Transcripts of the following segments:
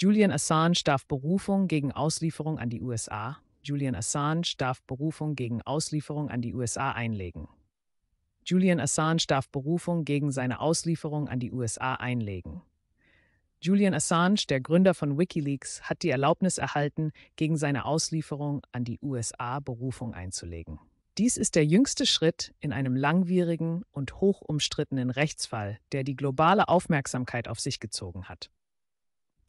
Julian Assange darf Berufung gegen Auslieferung an die USA. Julian Assange darf Berufung gegen Auslieferung an die USA einlegen. Julian Assange darf Berufung gegen seine Auslieferung an die USA einlegen. Julian Assange, der Gründer von Wikileaks, hat die Erlaubnis erhalten, gegen seine Auslieferung an die USA Berufung einzulegen. Dies ist der jüngste Schritt in einem langwierigen und hoch umstrittenen Rechtsfall, der die globale Aufmerksamkeit auf sich gezogen hat.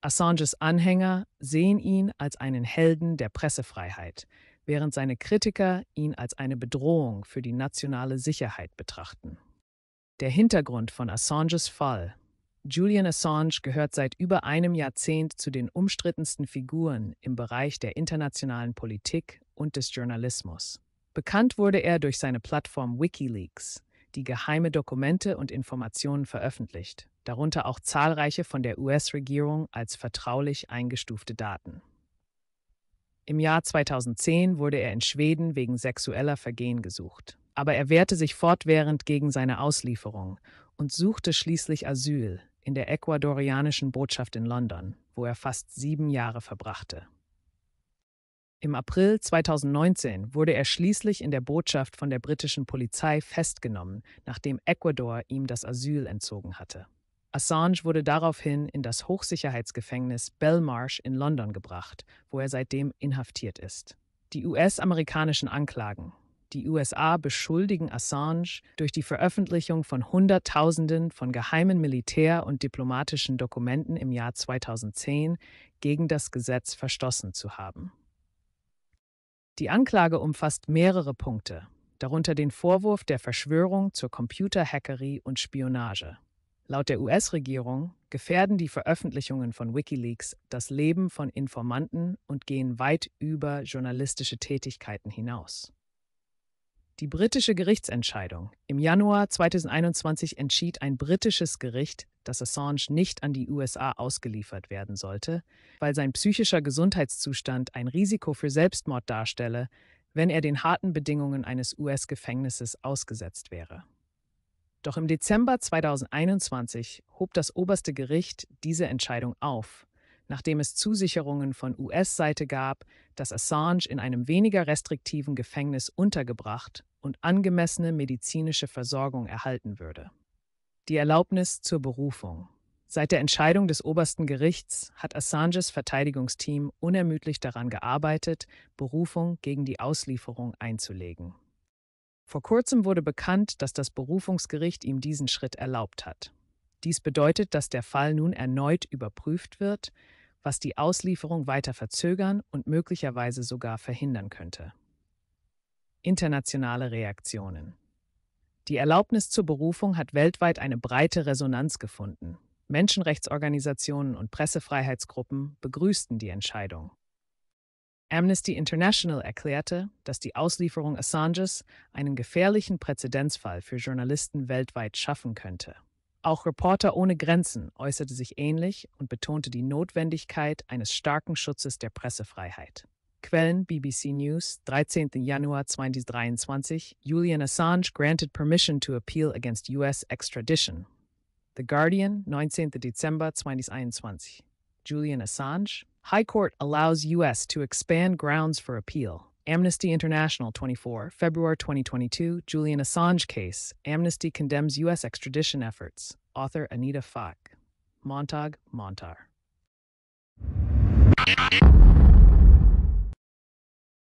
Assanges Anhänger sehen ihn als einen Helden der Pressefreiheit, während seine Kritiker ihn als eine Bedrohung für die nationale Sicherheit betrachten. Der Hintergrund von Assanges Fall Julian Assange gehört seit über einem Jahrzehnt zu den umstrittensten Figuren im Bereich der internationalen Politik und des Journalismus. Bekannt wurde er durch seine Plattform Wikileaks, die geheime Dokumente und Informationen veröffentlicht, darunter auch zahlreiche von der US-Regierung als vertraulich eingestufte Daten. Im Jahr 2010 wurde er in Schweden wegen sexueller Vergehen gesucht, aber er wehrte sich fortwährend gegen seine Auslieferung und suchte schließlich Asyl in der ecuadorianischen Botschaft in London, wo er fast sieben Jahre verbrachte. Im April 2019 wurde er schließlich in der Botschaft von der britischen Polizei festgenommen, nachdem Ecuador ihm das Asyl entzogen hatte. Assange wurde daraufhin in das Hochsicherheitsgefängnis Belmarsh in London gebracht, wo er seitdem inhaftiert ist. Die US-amerikanischen Anklagen. Die USA beschuldigen Assange, durch die Veröffentlichung von Hunderttausenden von geheimen Militär- und diplomatischen Dokumenten im Jahr 2010 gegen das Gesetz verstoßen zu haben. Die Anklage umfasst mehrere Punkte, darunter den Vorwurf der Verschwörung zur Computerhackerie und Spionage. Laut der US-Regierung gefährden die Veröffentlichungen von Wikileaks das Leben von Informanten und gehen weit über journalistische Tätigkeiten hinaus. Die britische Gerichtsentscheidung. Im Januar 2021 entschied ein britisches Gericht, dass Assange nicht an die USA ausgeliefert werden sollte, weil sein psychischer Gesundheitszustand ein Risiko für Selbstmord darstelle, wenn er den harten Bedingungen eines US-Gefängnisses ausgesetzt wäre. Doch im Dezember 2021 hob das oberste Gericht diese Entscheidung auf nachdem es Zusicherungen von US-Seite gab, dass Assange in einem weniger restriktiven Gefängnis untergebracht und angemessene medizinische Versorgung erhalten würde. Die Erlaubnis zur Berufung. Seit der Entscheidung des obersten Gerichts hat Assanges Verteidigungsteam unermüdlich daran gearbeitet, Berufung gegen die Auslieferung einzulegen. Vor kurzem wurde bekannt, dass das Berufungsgericht ihm diesen Schritt erlaubt hat. Dies bedeutet, dass der Fall nun erneut überprüft wird, was die Auslieferung weiter verzögern und möglicherweise sogar verhindern könnte. Internationale Reaktionen Die Erlaubnis zur Berufung hat weltweit eine breite Resonanz gefunden. Menschenrechtsorganisationen und Pressefreiheitsgruppen begrüßten die Entscheidung. Amnesty International erklärte, dass die Auslieferung Assanges einen gefährlichen Präzedenzfall für Journalisten weltweit schaffen könnte. Auch Reporter ohne Grenzen äußerte sich ähnlich und betonte die Notwendigkeit eines starken Schutzes der Pressefreiheit. Quellen BBC News, 13. Januar 2023, Julian Assange granted permission to appeal against US extradition. The Guardian, 19. Dezember 2021. Julian Assange, High Court allows US to expand grounds for appeal. Amnesty International 24, February 2022, Julian Assange case. Amnesty condemns U.S. extradition efforts. Author Anita Falk. Montag, Montar.